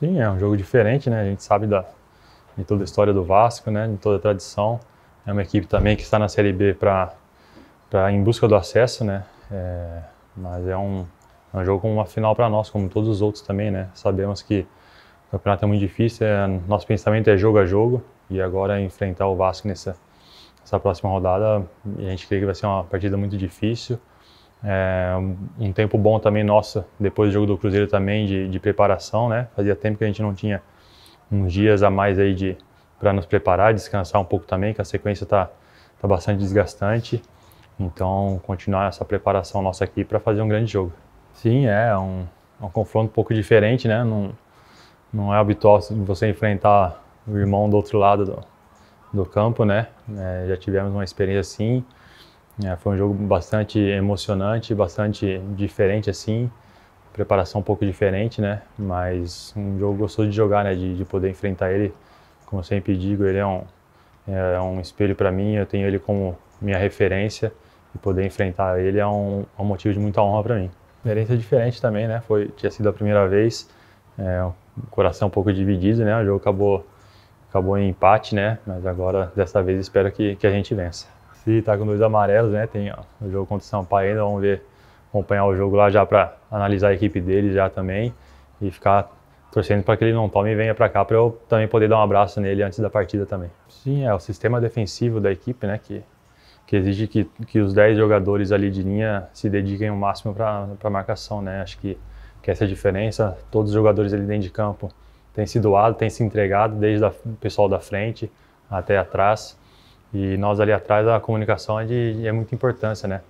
Sim, é um jogo diferente, né? A gente sabe da, de toda a história do Vasco, né? De toda a tradição. É uma equipe também que está na Série B para em busca do acesso, né? É, mas é um, é um jogo com uma final para nós, como todos os outros também, né? Sabemos que o campeonato é muito difícil, é, nosso pensamento é jogo a jogo e agora enfrentar o Vasco nessa, nessa próxima rodada, a gente crê que vai ser uma partida muito difícil é, um tempo bom também, nossa, depois do jogo do Cruzeiro também, de, de, preparação, né? Fazia tempo que a gente não tinha uns dias a mais aí de para nos preparar, descansar um pouco também, que a sequência tá, tá bastante desgastante. Então, continuar essa preparação nossa aqui para fazer um grande jogo. Sim, é, é um, é um confronto um pouco diferente, né? Não, não é habitual você enfrentar o irmão do outro lado do, do campo, né? É, já tivemos uma experiência assim. É, foi um jogo bastante emocionante, bastante diferente assim, preparação um pouco diferente, né? Mas um jogo gostoso de jogar, né? De, de poder enfrentar ele, como eu sempre digo, ele é um é um espelho para mim, eu tenho ele como minha referência e poder enfrentar ele é um, é um motivo de muita honra para mim. Experiência diferente também, né? Foi tinha sido a primeira vez, é, o coração um pouco dividido, né? O jogo acabou acabou em empate, né? Mas agora dessa vez espero que, que a gente vença se tá com dois amarelos, né? Tem ó, o jogo contra o São Paulo ainda, vamos ver, acompanhar o jogo lá já para analisar a equipe dele já também e ficar torcendo para que ele não tome e venha para cá para eu também poder dar um abraço nele antes da partida também. Sim, é o sistema defensivo da equipe, né, que, que exige que, que os 10 jogadores ali de linha se dediquem o máximo para a marcação, né? Acho que, que essa é a diferença, todos os jogadores ali dentro de campo têm se doado, têm se entregado, desde o pessoal da frente até atrás. E nós ali atrás, a comunicação é de é muita importância, né?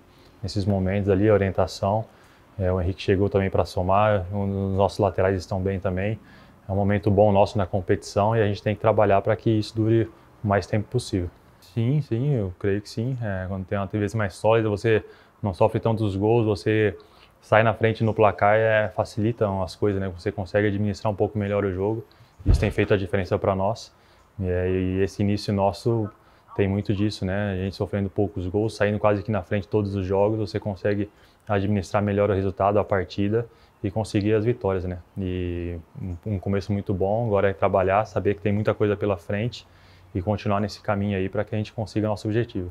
Nesses momentos ali, a orientação. É, o Henrique chegou também para somar, um, os nossos laterais estão bem também. É um momento bom nosso na competição e a gente tem que trabalhar para que isso dure o mais tempo possível. Sim, sim, eu creio que sim. É, quando tem uma TV mais sólida, você não sofre tantos gols, você sai na frente no placar e é, facilitam as coisas, né? Você consegue administrar um pouco melhor o jogo. Isso tem feito a diferença para nós. E, é, e esse início nosso tem muito disso, né? A gente sofrendo poucos gols, saindo quase que na frente todos os jogos, você consegue administrar melhor o resultado, a partida e conseguir as vitórias, né? E um começo muito bom, agora é trabalhar, saber que tem muita coisa pela frente e continuar nesse caminho aí para que a gente consiga nosso objetivo.